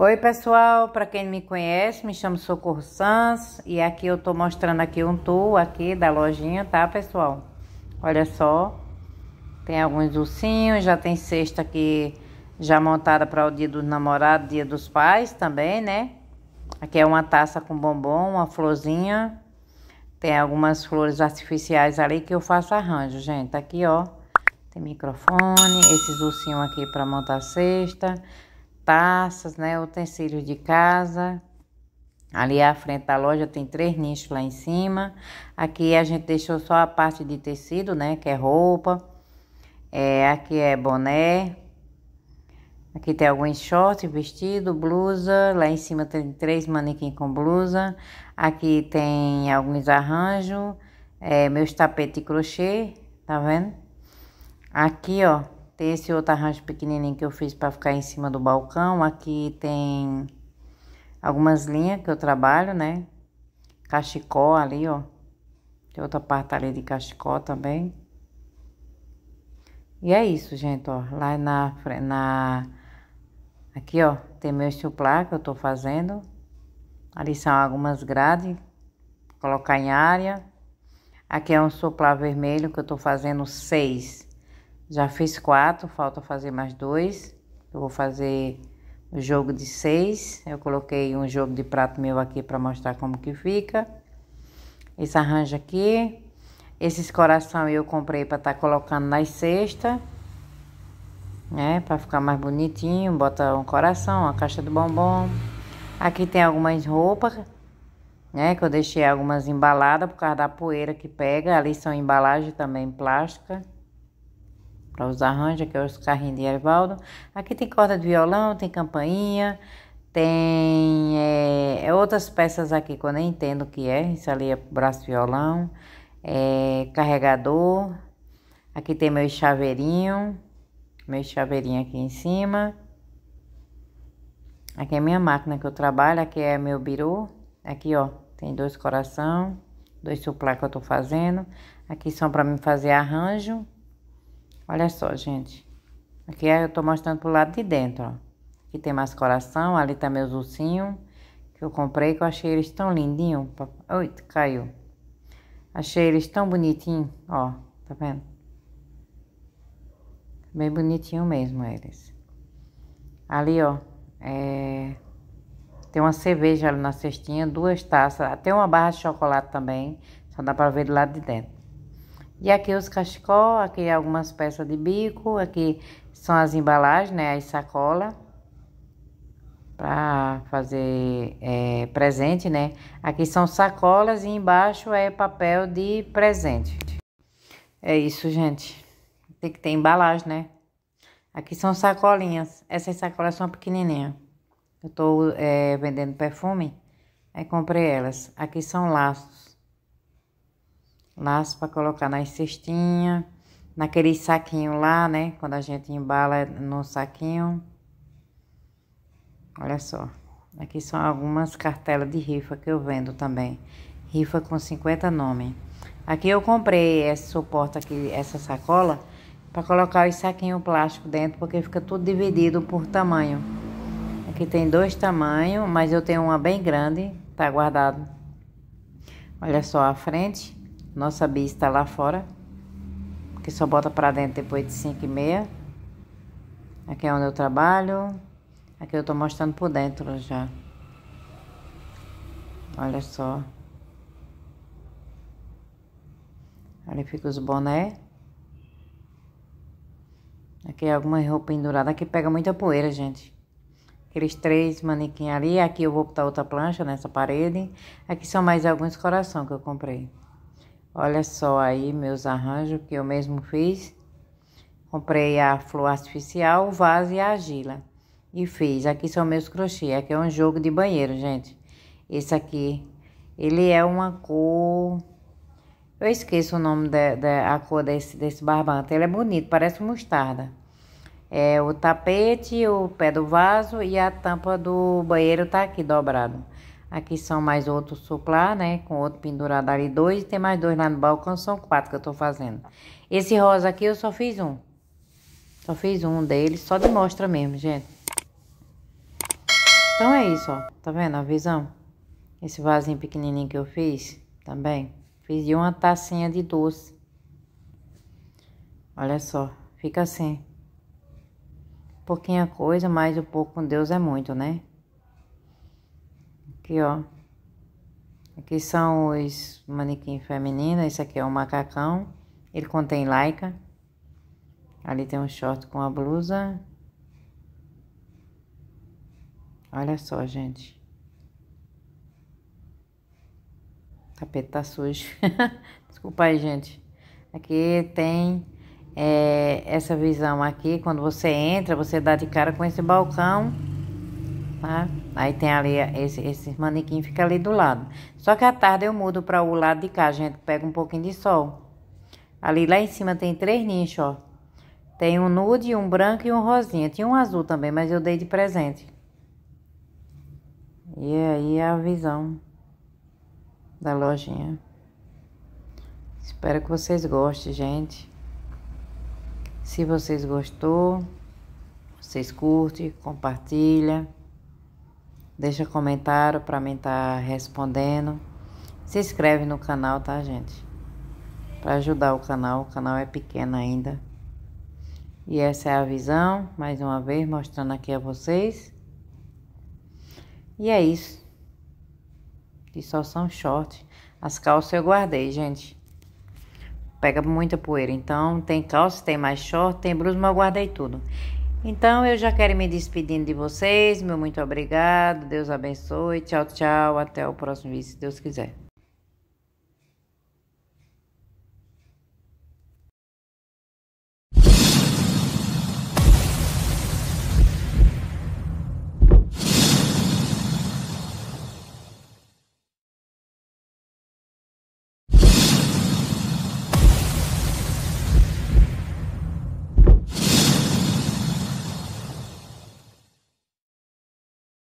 Oi pessoal, para quem me conhece, me chamo Socorro Sans e aqui eu tô mostrando aqui um tour aqui da lojinha, tá pessoal? Olha só, tem alguns ursinhos, já tem cesta aqui já montada para o dia dos namorados, dia dos pais também, né? Aqui é uma taça com bombom, uma florzinha, tem algumas flores artificiais ali que eu faço arranjo, gente. Aqui ó, tem microfone, esses ursinhos aqui para montar a cesta taças, né? Utensílios de casa. Ali à frente da loja tem três nichos lá em cima. Aqui a gente deixou só a parte de tecido, né? Que é roupa. É, aqui é boné. Aqui tem alguns shorts, vestido, blusa. Lá em cima tem três manequim com blusa. Aqui tem alguns arranjos. É, meus tapetes de crochê, tá vendo? Aqui, ó, tem esse outro arranjo pequenininho que eu fiz para ficar em cima do balcão. Aqui tem algumas linhas que eu trabalho, né? Cachecó ali, ó. Tem outra parte ali de cachecó também. E é isso, gente, ó. Lá na... na aqui, ó. Tem meu chuplá que eu tô fazendo. Ali são algumas grades. Colocar em área. Aqui é um suplá vermelho que eu tô fazendo seis. Já fiz quatro, falta fazer mais dois. Eu vou fazer o jogo de seis. Eu coloquei um jogo de prato meu aqui para mostrar como que fica. Esse arranjo aqui. Esses coração eu comprei para estar tá colocando nas cestas. Né, para ficar mais bonitinho, bota um coração, uma caixa de bombom. Aqui tem algumas roupas, né? Que eu deixei algumas embaladas por causa da poeira que pega. Ali são embalagens também plástica para os arranjos, que é os carrinhos de Erivaldo. Aqui tem corda de violão, tem campainha, tem eh, é, outras peças aqui que eu nem entendo o que é. Isso ali é braço violão, é, carregador. Aqui tem meu chaveirinho, meu chaveirinho aqui em cima. Aqui é minha máquina que eu trabalho, aqui é meu birô. Aqui, ó, tem dois coração, dois suplá que eu tô fazendo. Aqui são para mim fazer arranjo. Olha só, gente. Aqui é, eu tô mostrando pro lado de dentro, ó. Aqui tem mais coração, ali tá meus ursinhos que eu comprei, que eu achei eles tão lindinhos. Oi, caiu. Achei eles tão bonitinhos, ó, tá vendo? Bem bonitinho mesmo eles. Ali, ó, é... tem uma cerveja ali na cestinha, duas taças, até uma barra de chocolate também, só dá pra ver do lado de dentro. E aqui os cachecol, aqui é algumas peças de bico, aqui são as embalagens, né, as sacolas para fazer é, presente, né? Aqui são sacolas e embaixo é papel de presente. É isso, gente. Tem que ter embalagem, né? Aqui são sacolinhas. Essas sacolas são pequenininhas. Eu tô é, vendendo perfume, aí comprei elas. Aqui são laços laço para colocar nas cestinhas, naquele saquinho lá, né? Quando a gente embala é no saquinho. Olha só, aqui são algumas cartelas de rifa que eu vendo também. Rifa com 50 nomes. Aqui eu comprei esse suporte aqui, essa sacola, para colocar os saquinhos plástico dentro, porque fica tudo dividido por tamanho. Aqui tem dois tamanhos, mas eu tenho uma bem grande, tá guardado. Olha só a frente nossa Bia está lá fora, que só bota para dentro depois de 5 e meia. Aqui é onde eu trabalho. Aqui eu estou mostrando por dentro já. Olha só. Ali fica os boné. Aqui é alguma roupa pendurada. Aqui pega muita poeira, gente. Aqueles três manequins ali. Aqui eu vou botar outra plancha nessa parede. Aqui são mais alguns coração que eu comprei. Olha só aí meus arranjos que eu mesmo fiz. Comprei a flor artificial, o vaso e a argila. E fiz. Aqui são meus crochê. Aqui é um jogo de banheiro, gente. Esse aqui, ele é uma cor... Eu esqueço o nome da, da cor desse, desse barbante. Ele é bonito, parece mostarda. É o tapete, o pé do vaso e a tampa do banheiro tá aqui dobrado. Aqui são mais outro soplar, né? Com outro pendurado ali, dois. E tem mais dois lá no balcão, são quatro que eu tô fazendo. Esse rosa aqui eu só fiz um. Só fiz um deles, só de mostra mesmo, gente. Então é isso, ó. Tá vendo a visão? Esse vasinho pequenininho que eu fiz, também. Fiz de uma tacinha de doce. Olha só, fica assim. Pouquinha coisa, mas o pouco com Deus é muito, né? Aqui, ó. Aqui são os manequim feminino Esse aqui é um macacão. Ele contém laica. Ali tem um short com a blusa. Olha só, gente. O tapete tá sujo. Desculpa aí, gente. Aqui tem é, essa visão aqui. Quando você entra, você dá de cara com esse balcão, tá? Aí tem ali esse, esse manequim fica ali do lado. Só que à tarde eu mudo para o lado de cá, gente. Pega um pouquinho de sol. Ali lá em cima tem três nichos, ó. Tem um nude, um branco e um rosinha. Tinha um azul também, mas eu dei de presente. E aí é a visão da lojinha. Espero que vocês gostem, gente. Se vocês gostou, vocês curtem, compartilham. Deixa comentário para mim estar tá respondendo. Se inscreve no canal, tá, gente? Para ajudar o canal. O canal é pequeno ainda. E essa é a visão, mais uma vez, mostrando aqui a vocês. E é isso. E só são shorts. As calças eu guardei, gente. Pega muita poeira. Então, tem calça, tem mais short, tem blusa, mas eu guardei tudo. Então eu já quero me despedindo de vocês. Meu muito obrigado. Deus abençoe. Tchau, tchau. Até o próximo vídeo, se Deus quiser.